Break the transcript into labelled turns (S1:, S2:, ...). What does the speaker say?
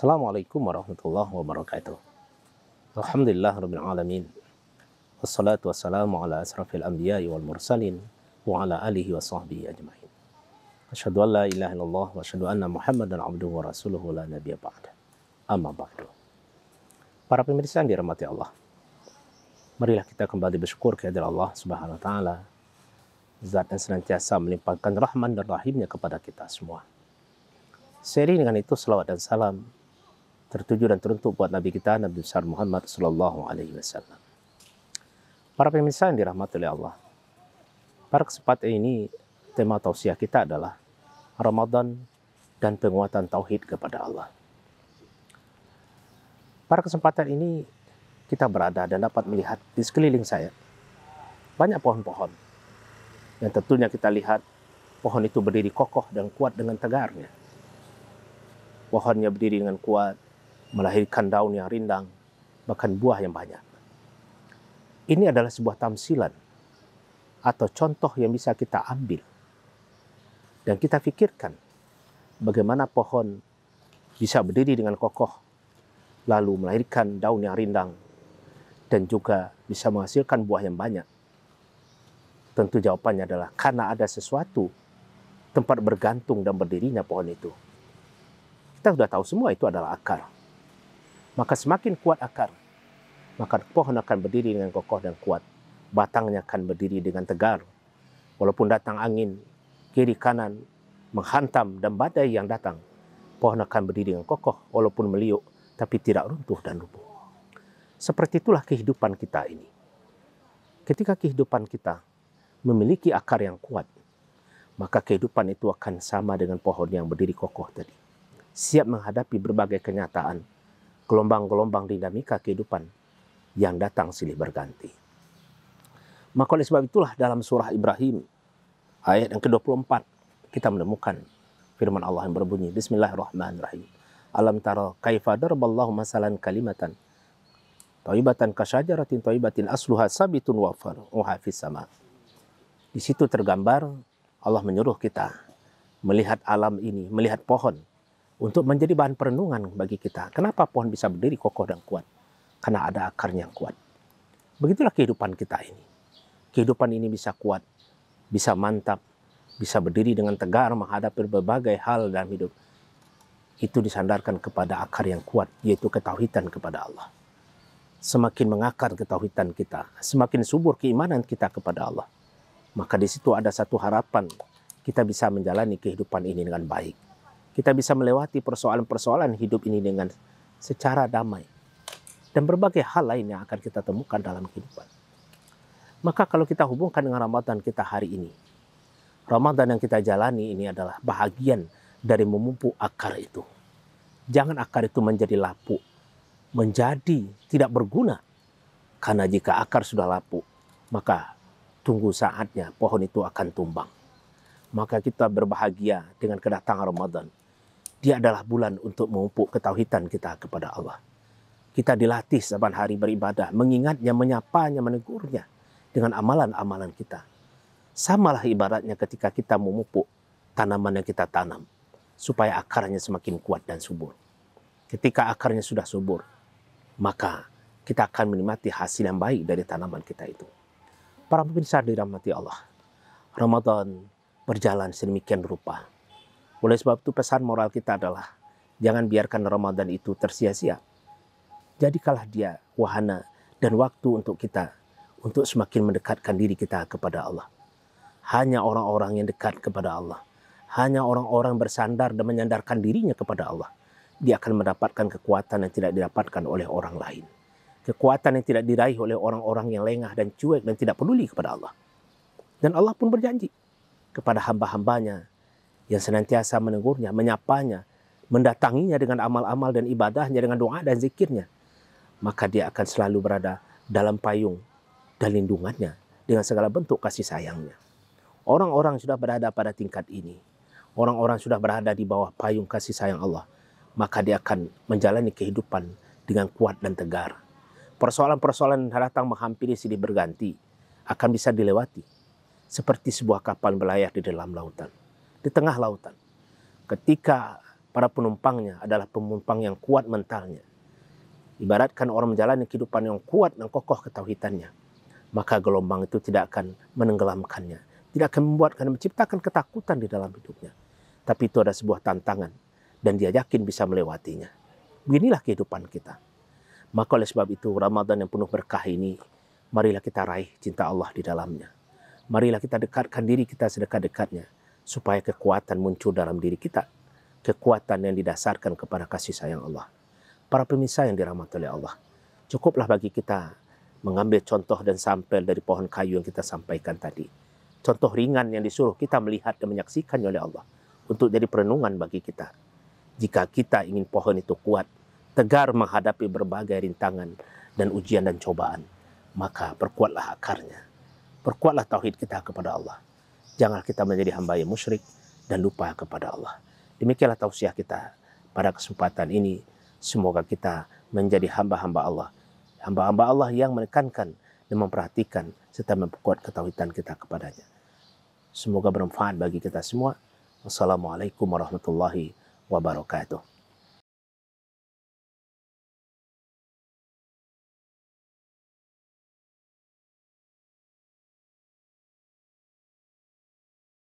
S1: Assalamualaikum warahmatullahi wabarakatuh. Alhamdulillah rabbil alamin. Wassalatu wassalamu ala asrafil anbiya wal mursalin wa ala alihi wa sahbihi ajma'in. Asyhadu an la ilaha illallah wa asyhadu anna Muhammadan abduhu wa rasuluhu la nabiyya ba'd. Amma ba'du. Para pemirsa yang dirahmati Allah. Marilah kita kembali bersyukur kehadirat Allah Subhanahu wa taala Zat yang senantiasa melimpahkan rahman dan rahimnya kepada kita semua. Seri dengan itu selawat dan salam tertuju dan teruntuk buat Nabi kita Nabi besar Muhammad Sallallahu Alaihi Wasallam. Para pemirsa yang dirahmati oleh Allah, pada kesempatan ini tema tausiah kita adalah Ramadan dan penguatan tauhid kepada Allah. Pada kesempatan ini kita berada dan dapat melihat di sekeliling saya banyak pohon-pohon yang tentunya kita lihat pohon itu berdiri kokoh dan kuat dengan tegarnya. Pohonnya berdiri dengan kuat, melahirkan daun yang rindang, bahkan buah yang banyak. Ini adalah sebuah tamsilan atau contoh yang bisa kita ambil dan kita pikirkan bagaimana pohon bisa berdiri dengan kokoh lalu melahirkan daun yang rindang dan juga bisa menghasilkan buah yang banyak. Tentu jawabannya adalah karena ada sesuatu tempat bergantung dan berdirinya pohon itu. Kita sudah tahu semua itu adalah akar maka semakin kuat akar. Maka pohon akan berdiri dengan kokoh dan kuat. Batangnya akan berdiri dengan tegar. Walaupun datang angin, kiri kanan, menghantam dan badai yang datang, pohon akan berdiri dengan kokoh walaupun meliuk, tapi tidak runtuh dan rubuh. Seperti itulah kehidupan kita ini. Ketika kehidupan kita memiliki akar yang kuat, maka kehidupan itu akan sama dengan pohon yang berdiri kokoh tadi. Siap menghadapi berbagai kenyataan, gelombang-gelombang dinamika kehidupan yang datang silih berganti. Maka oleh sebab itulah dalam surah Ibrahim ayat yang ke-24 kita menemukan firman Allah yang berbunyi Bismillahirrahmanirrahim. Alam tara kaifa darballahu masalan kalimatan Taibatan kasyajaratin taibatin asluha sabitun wa faruha sama. Di situ tergambar Allah menyuruh kita melihat alam ini, melihat pohon untuk menjadi bahan perenungan bagi kita. Kenapa pohon bisa berdiri kokoh dan kuat? Karena ada akarnya yang kuat. Begitulah kehidupan kita ini. Kehidupan ini bisa kuat, bisa mantap, bisa berdiri dengan tegar menghadapi berbagai hal dalam hidup. Itu disandarkan kepada akar yang kuat, yaitu ketauhidan kepada Allah. Semakin mengakar ketauhidan kita, semakin subur keimanan kita kepada Allah. Maka di situ ada satu harapan kita bisa menjalani kehidupan ini dengan baik kita bisa melewati persoalan-persoalan hidup ini dengan secara damai. Dan berbagai hal lain yang akan kita temukan dalam kehidupan. Maka kalau kita hubungkan dengan Ramadan kita hari ini, Ramadan yang kita jalani ini adalah bahagian dari memupuk akar itu. Jangan akar itu menjadi lapuk, menjadi tidak berguna. Karena jika akar sudah lapuk, maka tunggu saatnya pohon itu akan tumbang maka kita berbahagia dengan kedatangan Ramadan. Dia adalah bulan untuk memupuk ketauhidan kita kepada Allah. Kita dilatih saban hari beribadah, mengingatnya, menyapanya, menegurnya dengan amalan-amalan kita. Samalah ibaratnya ketika kita memupuk tanaman yang kita tanam, supaya akarnya semakin kuat dan subur. Ketika akarnya sudah subur, maka kita akan menikmati hasil yang baik dari tanaman kita itu. Para pemirsa dirahmati Allah, Ramadan berjalan sedemikian rupa. Oleh sebab itu pesan moral kita adalah jangan biarkan Ramadan itu tersia-sia. Jadikalah dia wahana dan waktu untuk kita untuk semakin mendekatkan diri kita kepada Allah. Hanya orang-orang yang dekat kepada Allah, hanya orang-orang bersandar dan menyandarkan dirinya kepada Allah, dia akan mendapatkan kekuatan yang tidak didapatkan oleh orang lain. Kekuatan yang tidak diraih oleh orang-orang yang lengah dan cuek dan tidak peduli kepada Allah. Dan Allah pun berjanji, kepada hamba-hambanya yang senantiasa menegurnya, menyapanya, mendatanginya dengan amal-amal dan ibadahnya, dengan doa dan zikirnya. Maka dia akan selalu berada dalam payung dan lindungannya dengan segala bentuk kasih sayangnya. Orang-orang sudah berada pada tingkat ini. Orang-orang sudah berada di bawah payung kasih sayang Allah. Maka dia akan menjalani kehidupan dengan kuat dan tegar. Persoalan-persoalan yang datang menghampiri silih berganti akan bisa dilewati seperti sebuah kapal berlayar di dalam lautan, di tengah lautan. Ketika para penumpangnya adalah penumpang yang kuat mentalnya, ibaratkan orang menjalani kehidupan yang kuat dan kokoh ketauhidannya, maka gelombang itu tidak akan menenggelamkannya, tidak akan membuatkan menciptakan ketakutan di dalam hidupnya. Tapi itu ada sebuah tantangan dan dia yakin bisa melewatinya. Beginilah kehidupan kita. Maka oleh sebab itu Ramadan yang penuh berkah ini, marilah kita raih cinta Allah di dalamnya marilah kita dekatkan diri kita sedekat-dekatnya supaya kekuatan muncul dalam diri kita. Kekuatan yang didasarkan kepada kasih sayang Allah. Para pemirsa yang dirahmati oleh Allah, cukuplah bagi kita mengambil contoh dan sampel dari pohon kayu yang kita sampaikan tadi. Contoh ringan yang disuruh kita melihat dan menyaksikannya oleh Allah untuk jadi perenungan bagi kita. Jika kita ingin pohon itu kuat, tegar menghadapi berbagai rintangan dan ujian dan cobaan, maka perkuatlah akarnya Perkuatlah tauhid kita kepada Allah. Jangan kita menjadi hamba yang musyrik dan lupa kepada Allah. Demikianlah tausiah kita pada kesempatan ini. Semoga kita menjadi hamba-hamba Allah. Hamba-hamba Allah yang menekankan dan memperhatikan serta memperkuat ketauhidan kita kepadanya. Semoga bermanfaat bagi kita semua. Wassalamualaikum warahmatullahi wabarakatuh.